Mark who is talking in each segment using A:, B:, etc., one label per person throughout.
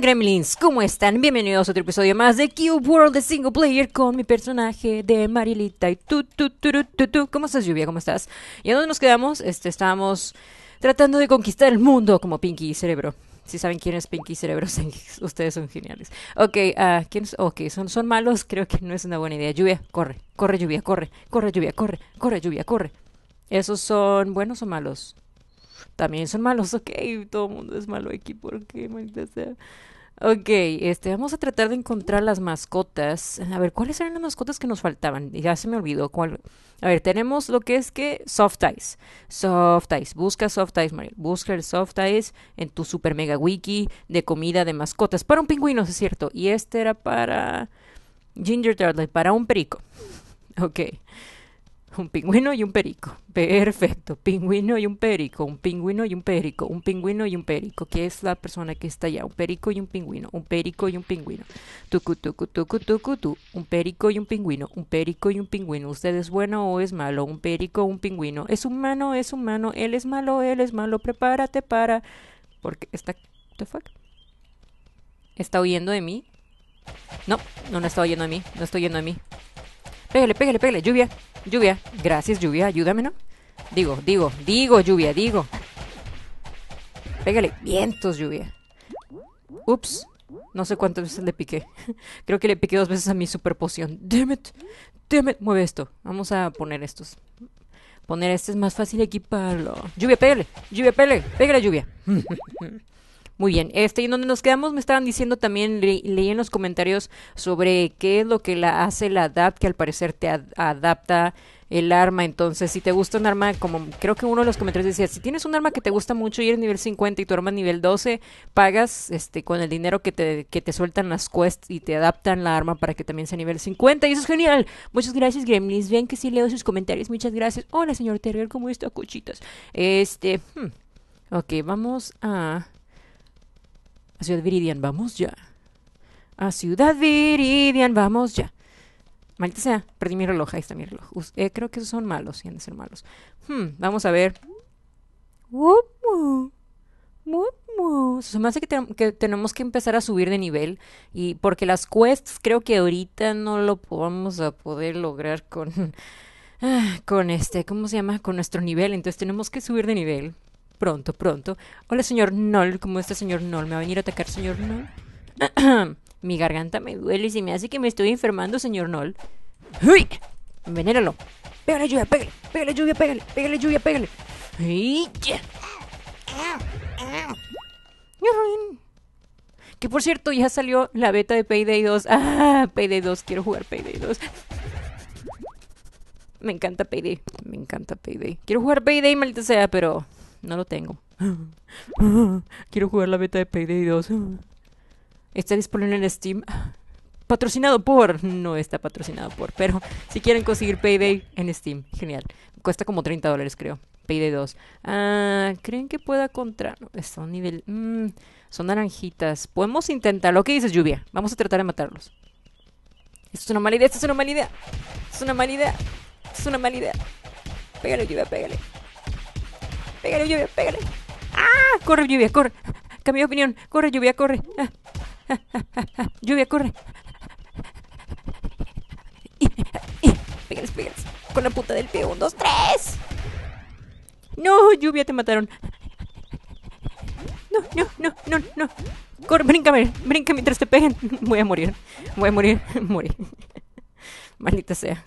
A: Gremlins? ¿Cómo están? Bienvenidos a otro episodio más de Cube World de Single Player con mi personaje de Marilita y tú, tú, tú, tú, tú, ¿Cómo estás, Lluvia? ¿Cómo estás? ¿Y a dónde nos quedamos? Este, estábamos tratando de conquistar el mundo como Pinky y Cerebro. Si saben quién es Pinky y Cerebro, ustedes son geniales. Ok, uh, ah, ¿quiénes? Ok, son, son malos, creo que no es una buena idea. Lluvia, corre, corre, Lluvia, corre, corre, Lluvia, corre, corre, Lluvia, corre. ¿Esos son buenos o malos? también son malos, ok, todo el mundo es malo aquí, ¿por qué, maldita sea? Ok, este, vamos a tratar de encontrar las mascotas. A ver, ¿cuáles eran las mascotas que nos faltaban? Ya se me olvidó cuál. A ver, tenemos lo que es que soft Eyes Soft Eyes, Busca soft Eyes, Mario. Busca el soft Eyes en tu super mega wiki de comida de mascotas. Para un pingüino, es cierto. Y este era para Ginger Turtle, para un perico. Ok. Un pingüino y un perico. Perfecto. Pingüino y un perico. Un pingüino y un perico. Un pingüino y un perico. ¿Qué es la persona que está allá? Un perico y un pingüino. Un perico y un pingüino. Tucu, tucu, tucu, tucu, tu. Un perico y un pingüino. Un perico y un pingüino. ¿Usted es bueno o es malo? Un perico, un pingüino. Es humano, es humano. Él es malo, él es malo. Prepárate para. Porque está. ¿The fuck? ¿Está huyendo de mí? No, no, no está huyendo de mí. No está huyendo de mí. Pégale, pégale, pégale. Lluvia. Lluvia, gracias, lluvia, ayúdame, ¿no? Digo, digo, digo, lluvia, digo. Pégale, vientos, lluvia. Ups, no sé cuántas veces le piqué. Creo que le piqué dos veces a mi super poción. Damn it, damn Mueve esto. Vamos a poner estos. Poner este es más fácil equiparlo. Lluvia, pégale, lluvia, pégale, pégale, lluvia. Muy bien, este, y donde nos quedamos me estaban diciendo también, leí en los comentarios sobre qué es lo que la hace la ADAPT, que al parecer te adapta el arma. Entonces, si te gusta un arma, como creo que uno de los comentarios decía, si tienes un arma que te gusta mucho y eres nivel 50 y tu arma nivel 12, pagas este con el dinero que te, sueltan las quests y te adaptan la arma para que también sea nivel 50. Y eso es genial. Muchas gracias, Gremlins. bien que sí leo sus comentarios. Muchas gracias. Hola, señor Terrier, ¿cómo está, cuchitas Este, hmm. ok, vamos a Ciudad Viridian, vamos ya. A Ciudad Viridian, vamos ya. Maldita sea, perdí mi reloj, ahí está mi reloj. Eh, creo que esos son malos, tienen que ser malos. Hmm, vamos a ver. Se me hace que, que, tenemos que empezar a subir de nivel. Y porque las quests creo que ahorita no lo vamos a poder lograr con. Ah, con este, ¿cómo se llama? Con nuestro nivel. Entonces tenemos que subir de nivel pronto, pronto. Hola, señor Noll. ¿Cómo está, señor Nol? ¿Me va a venir a atacar, señor Noll? Mi garganta me duele y se me hace que me estoy enfermando, señor Noll. ¡Uy! Venéralo. Pégale lluvia, pégale, pégale lluvia, pégale, pégale lluvia, pégale. Que por cierto, ya salió la beta de Payday 2. ¡Ah! Payday 2, quiero jugar Payday 2. Me encanta Payday, me encanta Payday. Quiero jugar Payday, maldita sea, pero no lo tengo. Quiero jugar la beta de Payday 2. Está disponible en Steam. Patrocinado por. No está patrocinado por. Pero si quieren conseguir Payday en Steam. Genial. Cuesta como 30 dólares, creo. Payday 2. Ah, ¿Creen que pueda contra.? Está un nivel. Mm, son naranjitas. Podemos intentar... Lo que dices, lluvia? Vamos a tratar de matarlos. Esto es una mala idea. Esto es una mala idea. Esto es una mala idea. Esto es una mala idea. Pégale, lluvia, pégale pégale, lluvia, pégale. ¡Ah! Corre, lluvia, corre. Cambio de opinión. Corre, lluvia, corre. Ah, ah, ah, lluvia, corre. pégales, pégales. Con la puta del pie. Un, dos, tres. No, lluvia, te mataron. No, no, no, no, no. Corre, bríncame, brinca mientras te peguen. Voy a morir. Voy a morir. morir. Maldita sea.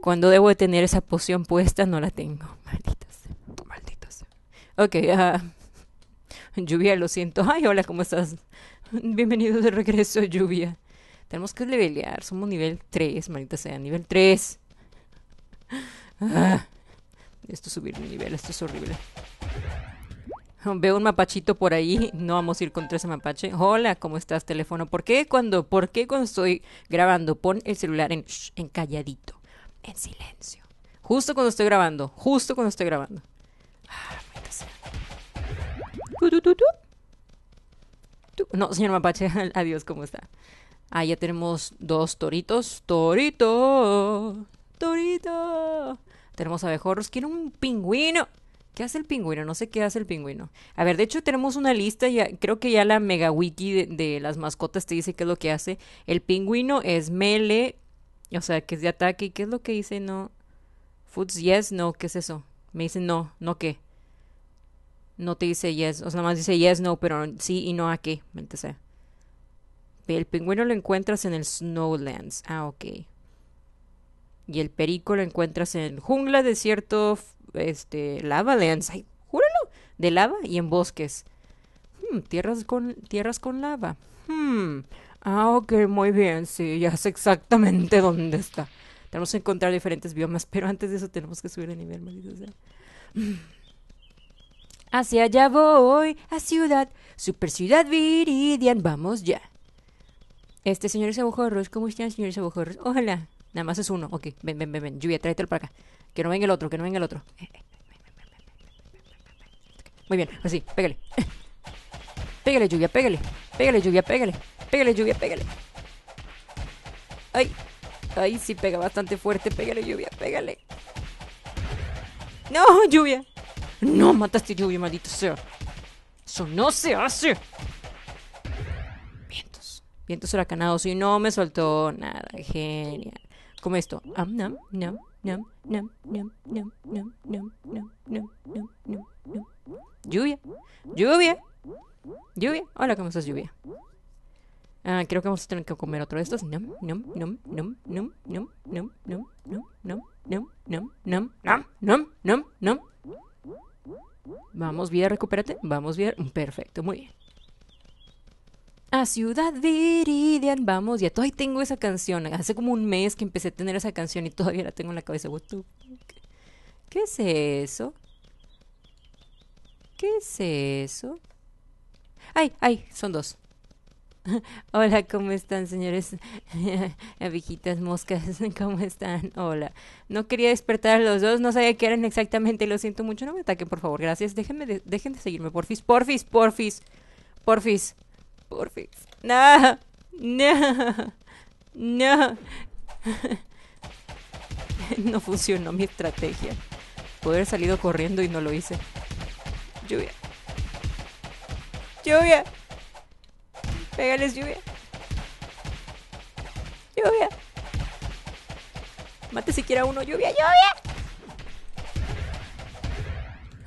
A: Cuando debo de tener esa poción puesta, no la tengo. Malditas. Ok, uh, lluvia, lo siento. Ay, hola, ¿cómo estás? Bienvenido de regreso, lluvia. Tenemos que levelear, somos nivel 3, maldita sea, nivel 3. Ah, esto es subir mi nivel, esto es horrible. Veo un mapachito por ahí, no vamos a ir contra ese mapache. Hola, ¿cómo estás, teléfono? ¿Por qué cuando, por qué cuando estoy grabando pon el celular en, en calladito, en silencio? Justo cuando estoy grabando, justo cuando estoy grabando. Ah. No, señor mapache, adiós, ¿cómo está? Ah, ya tenemos dos toritos. ¡Torito! ¡Torito! Tenemos abejorros. Quiero un pingüino. ¿Qué hace el pingüino? No sé qué hace el pingüino. A ver, de hecho tenemos una lista, creo que ya la mega wiki de, las mascotas te dice qué es lo que hace. El pingüino es mele, o sea, que es de ataque. qué es lo que dice no? Foods yes, no, ¿qué es eso? Me dicen no, no qué no te dice yes, o sea, nada más dice yes, no, pero sí y no a qué, El pingüino lo encuentras en el Snowlands. Ah, ok. Y el perico lo encuentras en jungla, desierto, este, Lands. Ay, júralo. De lava y en bosques. Hmm, tierras con, tierras con lava. Hmm. Ah, ok, muy bien. Sí, ya sé exactamente dónde está. Tenemos que encontrar diferentes biomas, pero antes de eso tenemos que subir de nivel, maldito sea. Hacia allá voy, a ciudad, super ciudad viridian, vamos ya. Este señor abojorros, ¿cómo están, señor abojorros? Ojalá, nada más es uno, ok, ven, ven, ven, ven, lluvia, tráetelo para acá. Que no venga el otro, que no venga el otro. Muy bien, así, pégale. Pégale, lluvia, pégale. Pégale, lluvia, pégale. Pégale, lluvia, pégale. Ay, ay, sí pega bastante fuerte. Pégale, lluvia, pégale. No, lluvia. No mataste lluvia, maldito sea. Eso no se hace. Vientos. Vientos huracanados. Y no me soltó nada. Genial. Como esto. Lluvia. Lluvia. Lluvia. Hola, ¿cómo estás, lluvia? creo que vamos a tener que comer otro de estos. Nom, nom, nom, nom, nom, nom, Vamos recupérate. Vamos bien. Perfecto, muy bien. A Ciudad de Iridian vamos, ya todavía tengo esa canción. Hace como un mes que empecé a tener esa canción y todavía la tengo en la cabeza. ¿Qué es eso? ¿Qué es eso? ¡Ay, ay! Son dos. Hola, ¿cómo están, señores? Abijitas moscas, ¿cómo están? Hola. No quería despertar a los dos, no sabía qué eran exactamente, lo siento mucho, no me ataquen, por favor, gracias. Déjenme dejen de seguirme, porfis, porfis, porfis, porfis, porfis. No, no, no. no funcionó mi estrategia. Puedo haber salido corriendo y no lo hice. Lluvia. Lluvia. Pégales lluvia. Lluvia. Mate siquiera uno. Lluvia, lluvia.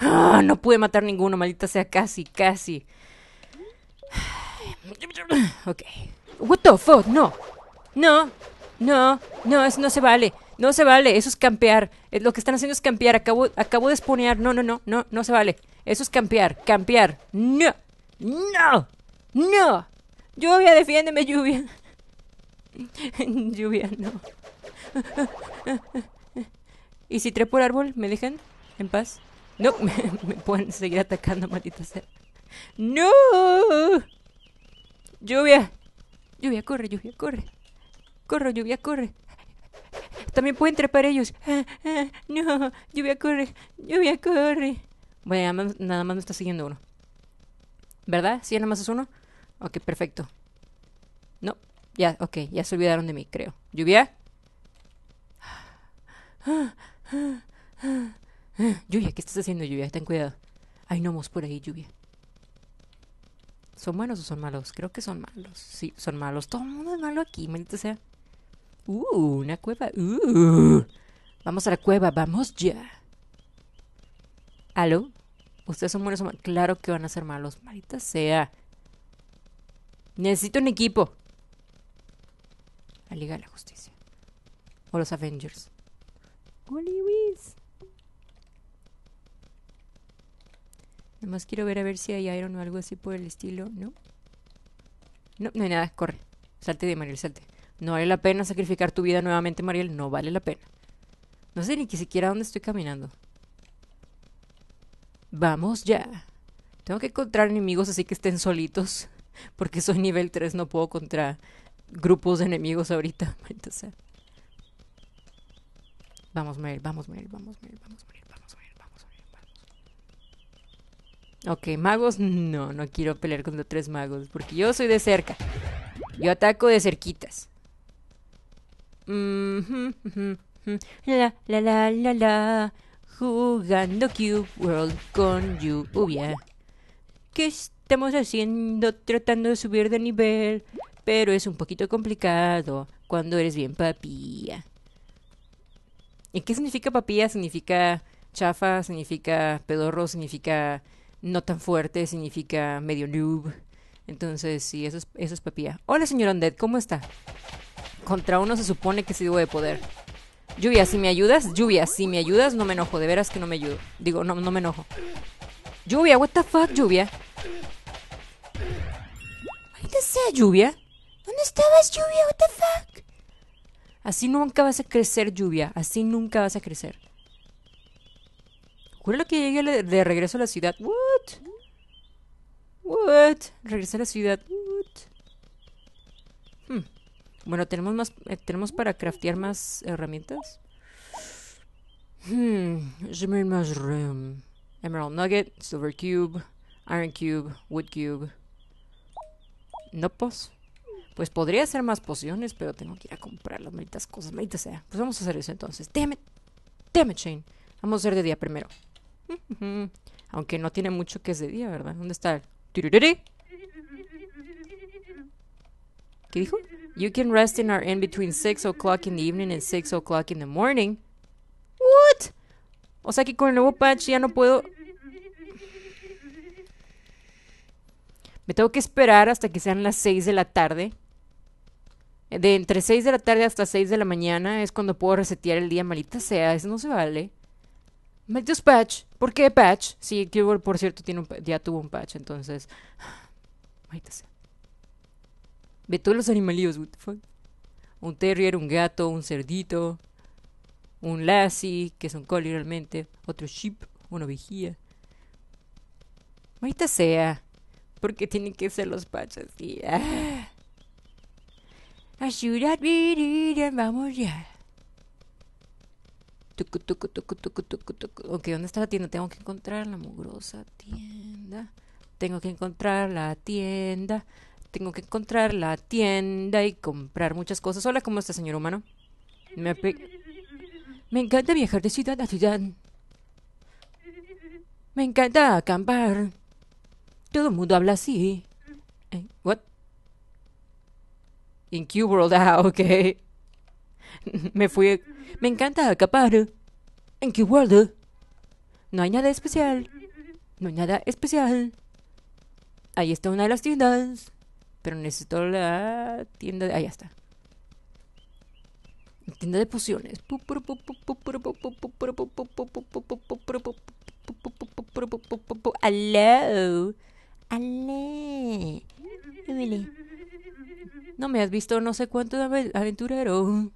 A: Ah, no pude matar ninguno, maldita sea. Casi, casi. Ok. What the No. No. No. No, eso no se vale. No se vale. Eso es campear. Eh, lo que están haciendo es campear. Acabo, acabo de spawnear. No, no, no. No, no se vale. Eso es campear. Campear. No. No. No. Lluvia, defiéndeme, lluvia. lluvia, no. ¿Y si trepo el árbol, me dejan en paz? No, me, pueden seguir atacando, maldita sea. ¡No! ¡Lluvia! Lluvia, corre, lluvia, corre. Corre, lluvia, corre. También pueden trepar ellos. no, lluvia, corre. Lluvia, corre. Bueno, nada más, nada más me está siguiendo uno. ¿Verdad? ¿Sí, nada más es uno? Ok, perfecto. No, ya, ok, ya se olvidaron de mí, creo. ¿Lluvia? Lluvia, ¿qué estás haciendo, Lluvia? Ten cuidado. Hay gnomos por ahí, Lluvia. ¿Son buenos o son malos? Creo que son malos. Sí, son malos. Todo el mundo es malo aquí, maldita sea. Uh, una cueva. Uh. Vamos a la cueva, vamos ya. ¿Aló? ¿Ustedes son buenos o malos? Claro que van a ser malos, maldita sea. Necesito un equipo. La Liga de la Justicia. O los Avengers. Nada más quiero ver a ver si hay Iron o algo así por el estilo, ¿no? No, no hay nada, corre. Salte de Mariel, salte. No vale la pena sacrificar tu vida nuevamente, Mariel. No vale la pena. No sé ni siquiera dónde estoy caminando. Vamos ya. Tengo que encontrar enemigos así que estén solitos porque soy nivel 3, no puedo contra grupos de enemigos ahorita. Entonces, vamos, Mel, vamos, Mel, vamos, Mel, vamos, Mel, vamos, Mel, vamos, Mel, vamos. Ok, magos, no, no quiero pelear contra tres magos, porque yo soy de cerca. Yo ataco de cerquitas. La, la, la, la, la. Jugando Cube World con Yuubia. Que es estamos haciendo, tratando de subir de nivel, pero es un poquito complicado cuando eres bien papía. ¿Y qué significa papilla? Significa chafa, significa pedorro, significa no tan fuerte, significa medio noob. Entonces, sí, eso es, eso es papilla. Hola, señor Undead, ¿cómo está? Contra uno se supone que sí debo de poder. Lluvia, si me ayudas, lluvia, si me ayudas, no me enojo. De veras que no me ayudo. Digo, no, no me enojo. Lluvia, what the fuck, lluvia lluvia. ¿Dónde estabas, lluvia? What the fuck? Así nunca vas a crecer, lluvia. Así nunca vas a crecer. lo que llegué de regreso a la ciudad. What? What? Regresé a la ciudad. What? Hmm. Bueno, tenemos más. Eh, tenemos para craftear más herramientas. Hmm. Emerald Nugget, Silver Cube, Iron Cube, Wood Cube. No, pos, Pues podría hacer más pociones, pero tengo que ir a comprar las malditas cosas, maldita sea. Pues vamos a hacer eso entonces. Damn it. Damn it, Shane. Vamos a hacer de día primero. Aunque no tiene mucho que es de día, ¿verdad? ¿Dónde está el... ¿Qué dijo? You can rest in our inn between 6 o'clock in the evening and 6 o'clock in the morning. What? O sea que con el nuevo patch ya no puedo tengo que esperar hasta que sean las 6 de la tarde. De entre 6 de la tarde hasta 6 de la mañana es cuando puedo resetear el día, malita sea, eso no se vale. Malditos patch. ¿Por qué patch? Sí, por cierto, tiene ya tuvo un patch, entonces. Maldita sea. Ve todos los animalillos, Un terrier, un gato, un cerdito. Un lassie, que es un collie realmente. Otro sheep, una vejía. Maldita sea porque tienen que ser los pachas. Y, ah. vamos ya. Ok, ¿dónde está la tienda? Tengo que encontrar la mugrosa tienda. Tengo que encontrar la tienda. Tengo que encontrar la tienda y comprar muchas cosas. Hola, ¿cómo está, señor humano? Me, Me encanta viajar de ciudad a ciudad. Me encanta acampar. Todo el mundo habla así. ¿Qué? What? In Q World, ah, ok. Me fui. Me encanta acapar. En Q World. No hay nada especial. No hay nada especial. Ahí está una de las tiendas. Pero necesito la tienda de. Ahí está. Tienda de pociones. Hello. ¡Ale! No me has visto no sé cuánto de aventurero.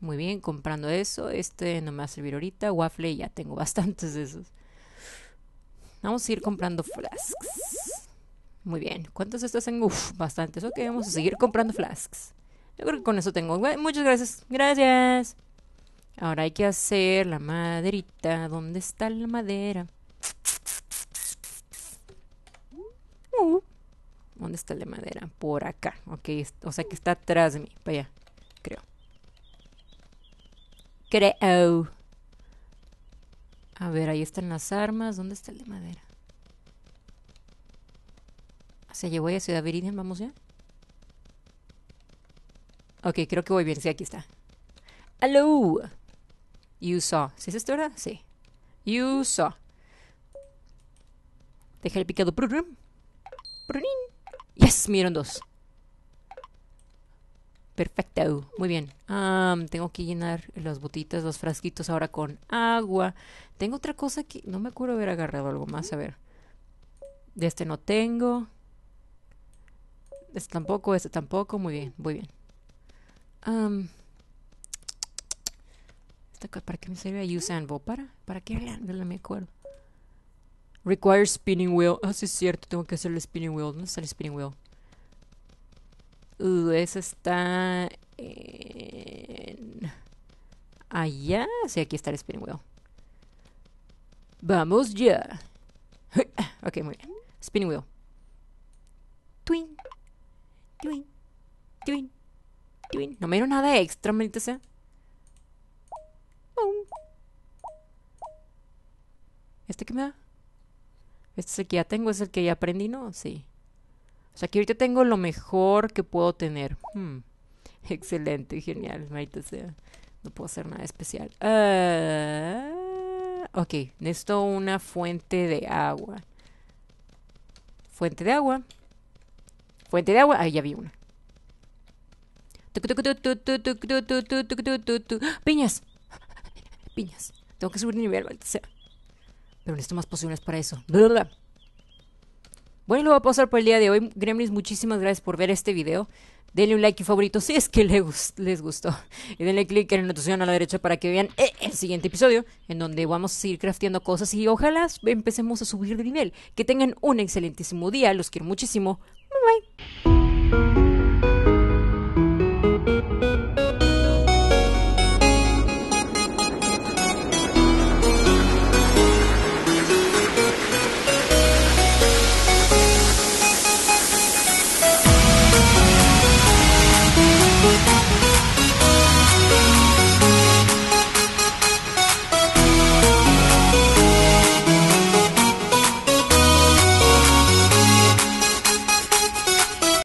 A: Muy bien, comprando eso. Este no me va a servir ahorita. Waffle, ya tengo bastantes de esos. Vamos a ir comprando flasks. Muy bien. ¿Cuántos estas en? Uf, bastantes. Ok, vamos a seguir comprando flasks. Yo creo que con eso tengo. muchas gracias. Gracias. Ahora hay que hacer la maderita. ¿Dónde está la madera? ¿Dónde está el de madera? Por acá, ok. O sea que está atrás de mí, Vaya. creo. Creo. A ver, ahí están las armas. ¿Dónde está el de madera? Se llevó a Ciudad Viridian, vamos ya. Ok, creo que voy bien. Sí, aquí está. ¡Aló! You saw. ¿Sí es esto ahora? Sí. You saw. Deja el picado. Yes, dos. Perfecto, muy bien. tengo que llenar las botitas, los frasquitos ahora con agua. Tengo otra cosa que no me acuerdo haber agarrado algo más, a ver. De este no tengo. Este tampoco, este tampoco. Muy bien, muy bien. ¿Para qué me sirve? Use ¿Para? ¿Para qué? No me acuerdo. Require spinning wheel. Ah, sí es cierto, tengo que hacer el spinning wheel. ¿Dónde está el spinning wheel? Uh, esa está en... Allá. Sí, aquí está el spinning wheel. Vamos ya. Ok, muy bien. Spinning wheel. Twin. Twin. Twin. Twin. No me dieron nada extra, maldita sea. ¿Este qué me da? Este es el que ya tengo, es el que ya aprendí, ¿no? Sí. O sea, que ahorita tengo lo mejor que puedo tener. Excelente, genial, maldita sea. No puedo hacer nada especial. ok, necesito una fuente de agua. Fuente de agua. Fuente de agua. Ahí ya vi una. Piñas. Piñas. Tengo que subir de nivel, maldita sea. Pero necesito más pociones para eso. Bueno, lo voy a pasar por el día de hoy. Gremlins, muchísimas gracias por ver este video. Denle un like y favorito si es que les gustó. Y denle click en la notificación a la derecha para que vean eh, el siguiente episodio, en donde vamos a seguir crafteando cosas y ojalá empecemos a subir de nivel. Que tengan un excelentísimo día. Los quiero muchísimo. Bye bye.